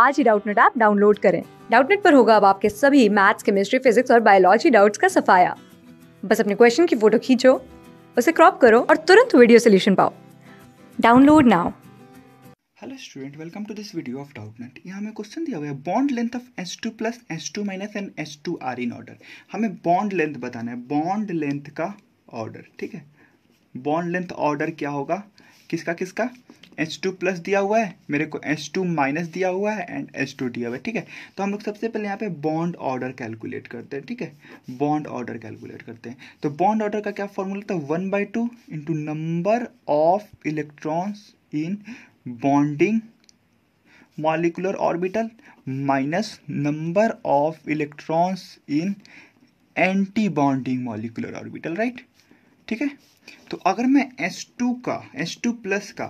आज ही Doubtnet app download करें डाउटनेट पर होगा अब आपके सभी मैथ्स केमिस्ट्री फिजिक्स और बायोलॉजी डाउट्स का सफाया बस अपने क्वेश्चन की फोटो खींचो उसे क्रॉप करो और तुरंत वीडियो सोल्यूशन पाओ download now hello student welcome to this video of Doubtnet यहाँ हमें क्वेश्चन दिया हुआ है bond length of S two plus S two minus and S two are in order हमें बॉन्ड लेंथ बताना है बॉन्ड लेंथ का ऑर्डर ठीक है बॉन्ड लेंथ ऑर्डर क्या होगा किसका किसका एच टू प्लस दिया हुआ है मेरे को एच टू माइनस दिया हुआ है एंड एच टू दिया हुआ है ठीक है तो हम लोग सबसे पहले यहाँ पे बॉन्ड ऑर्डर कैलकुलेट करते हैं ठीक है बॉन्ड ऑर्डर कैलकुलेट करते हैं तो बॉन्ड ऑर्डर का क्या फॉर्मूला था one by two into number of electrons in bonding molecular orbital minus number of electrons in anti bonding molecular orbital right ठीक है तो अगर मैं एस टू का एस टू प्लस का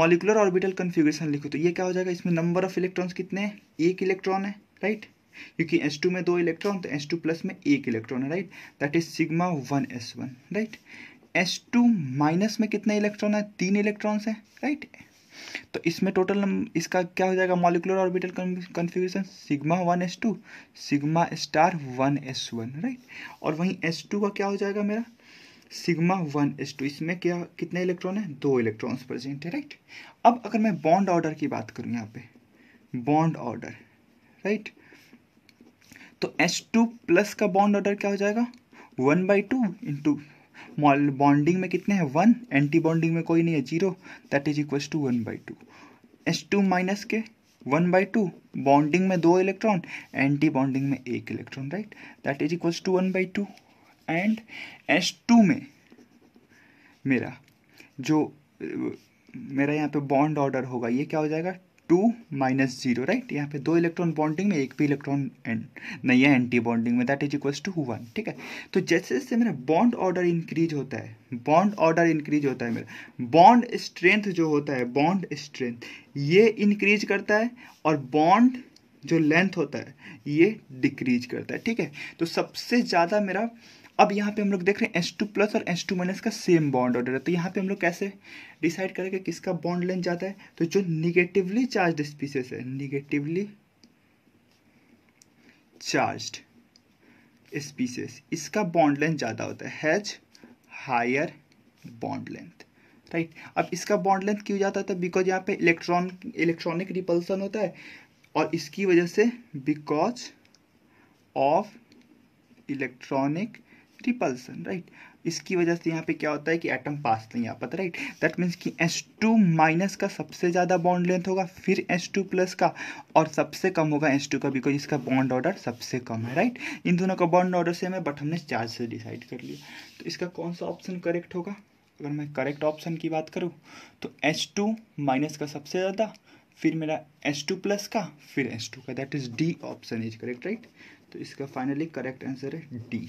मॉलिकुलर ऑर्बिटल कन्फिग्रेशन लिखूँ तो ये क्या हो जाएगा इसमें नंबर ऑफ इलेक्ट्रॉन्स कितने हैं एक इलेक्ट्रॉन है राइट क्योंकि एस टू में दो इलेक्ट्रॉन तो एस टू प्लस में एक इलेक्ट्रॉन है right that is sigma one S one right S two minus में कितने इलेक्ट्रॉन है तीन इलेक्ट्रॉन्स हैं राइट तो इसमें टोटल इसका क्या हो जाएगा molecular orbital configuration sigma one S two sigma star one S one right और वहीं एस टू का क्या हो जाएगा मेरा सिग्मा वन एस टू इसमें क्या कितने इलेक्ट्रॉन है दो इलेक्ट्रॉन्स प्रेजेंट है राइट अब अगर मैं बॉन्ड ऑर्डर की बात करूँ यहाँ पे बॉन्ड ऑर्डर राइट तो एस टू प्लस का बॉन्ड ऑर्डर क्या हो जाएगा one by two into bonding में कितने हैं वन एंटी बॉन्डिंग में कोई नहीं है zero that is equal to one by two S two minus के वन बाई टू बॉन्डिंग में दो इलेक्ट्रॉन एंटी बॉन्डिंग में एक electron right that is equal to one by two and S two में मेरा जो मेरा यहाँ पे बॉन्ड ऑर्डर होगा ये क्या हो जाएगा टू माइनस जीरो राइट यहाँ पे दो इलेक्ट्रॉन बॉन्डिंग में एक भी इलेक्ट्रॉन एंड नहीं है एंटी बॉन्डिंग में that is equals to one ठीक है तो जैसे जैसे मेरा बॉन्ड ऑर्डर इंक्रीज होता है बॉन्ड ऑर्डर इंक्रीज होता है मेरा बॉन्ड स्ट्रेंथ जो होता है बॉन्ड स्ट्रेंथ ये इंक्रीज करता है और बॉन्ड जो लेंथ होता है ये डिक्रीज करता है ठीक है तो सबसे ज़्यादा मेरा अब यहाँ पे हम लोग देख रहे हैं एस टू प्लस और एस टू माइनस का सेम बॉन्ड ऑर्डर है तो यहाँ पे हम लोग कैसे डिसाइड करेंगे किसका बॉन्ड लेंथ जाता है तो जो निगेटिवली चार्ज स्पीसीज है निगेटिवली चार्ज स्पीसीज इसका बॉन्ड लेंथ ज़्यादा होता है has higher bond length right अब इसका बॉन्ड लेंथ क्यों जाता था बिकॉज यहाँ पे इलेक्ट्रॉन इलेक्ट्रॉनिक रिपल्सन होता है और इसकी वजह से because of electronic repulsion right इसकी वजह से यहाँ पे क्या होता है कि एटम पास नहीं आ पाता राइट दैट मीन्स कि एस टू माइनस का सबसे ज़्यादा बॉन्ड लेंथ होगा फिर एस टू प्लस का और सबसे कम होगा एस टू का बिकॉज इसका बॉन्ड ऑर्डर सबसे कम है राइट इन दोनों का बॉन्ड ऑर्डर से हमें बट हमने चार्ज से डिसाइड कर लिया तो इसका कौन सा ऑप्शन करेक्ट होगा अगर मैं करेक्ट ऑप्शन की बात करूँ तो एस टू माइनस का सबसे ज़्यादा फिर मेरा टू प्लस का फिर टू का that is D option is correct right तो इसका फाइनली करेक्ट आंसर है डी